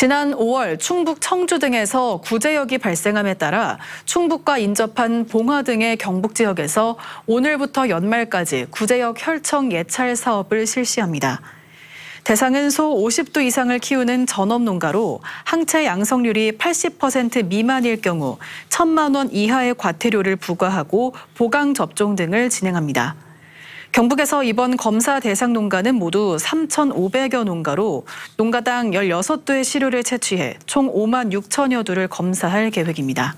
지난 5월 충북 청주 등에서 구제역이 발생함에 따라 충북과 인접한 봉화 등의 경북 지역에서 오늘부터 연말까지 구제역 혈청 예찰 사업을 실시합니다. 대상은 소 50도 이상을 키우는 전업 농가로 항체 양성률이 80% 미만일 경우 1 천만원 이하의 과태료를 부과하고 보강 접종 등을 진행합니다. 경북에서 이번 검사 대상 농가는 모두 3,500여 농가로 농가당 16도의 시료를 채취해 총 5만 6천여 두를 검사할 계획입니다.